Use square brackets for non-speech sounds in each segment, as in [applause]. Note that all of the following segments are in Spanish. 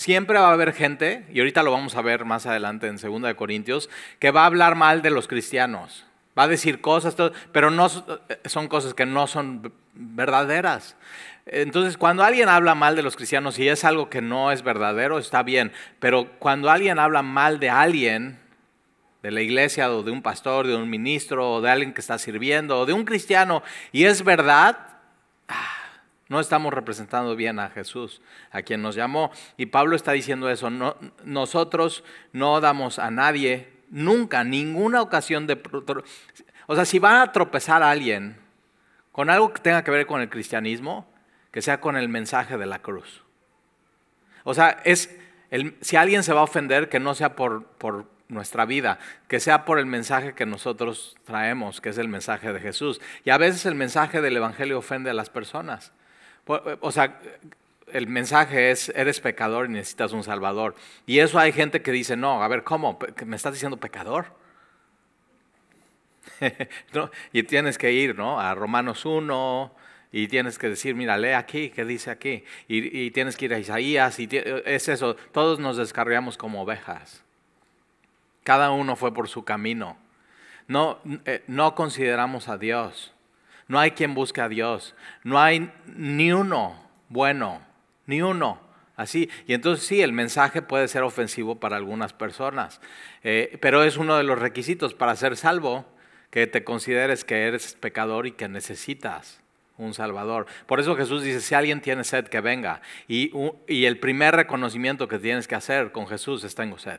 Siempre va a haber gente, y ahorita lo vamos a ver más adelante en Segunda de Corintios, que va a hablar mal de los cristianos. Va a decir cosas, pero no, eh, son cosas que no son verdaderas. Entonces, cuando alguien habla mal de los cristianos y es algo que no es verdadero, está bien. Pero cuando alguien habla mal de alguien, de la iglesia o de un pastor, de un ministro o de alguien que está sirviendo o de un cristiano y es verdad, no estamos representando bien a Jesús, a quien nos llamó. Y Pablo está diciendo eso. nosotros no damos a nadie nunca, ninguna ocasión de... O sea, si van a tropezar a alguien con algo que tenga que ver con el cristianismo, que sea con el mensaje de la cruz. O sea, es el, si alguien se va a ofender, que no sea por, por nuestra vida, que sea por el mensaje que nosotros traemos, que es el mensaje de Jesús. Y a veces el mensaje del Evangelio ofende a las personas. Pues, eh, o sea, el mensaje es, eres pecador y necesitas un salvador. Y eso hay gente que dice, no, a ver, ¿cómo? ¿Me estás diciendo pecador? [laughs] y tienes que ir, ¿no? A Romanos 1, y tienes que decir, mira, lee aquí, ¿qué dice aquí? Y, tienes que ir a Isaías, y es eso, todos nos descargamos como ovejas. Cada uno fue por su camino. No, eh, no consideramos a Dios. No hay quien busque a Dios. No hay ni uno bueno, ni uno. Así. Y entonces sí, el mensaje puede ser ofensivo para algunas personas, eh, pero es uno de los requisitos para ser salvo, que te consideres que eres pecador y que necesitas un Salvador. Por eso Jesús dice, si alguien tiene sed, que venga. Y, y el primer reconocimiento que tienes que hacer con Jesús es tengo sed.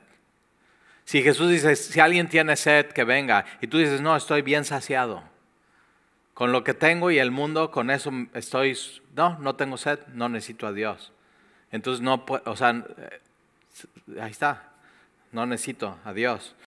Si Jesús dice, si alguien tiene sed, que venga. Y tú dices, no, estoy bien saciado. Con lo que tengo y el mundo, con eso estoy, no, no tengo sed, no necesito a Dios. Entonces no, o sea, eh, ahí está, no necesito a Dios.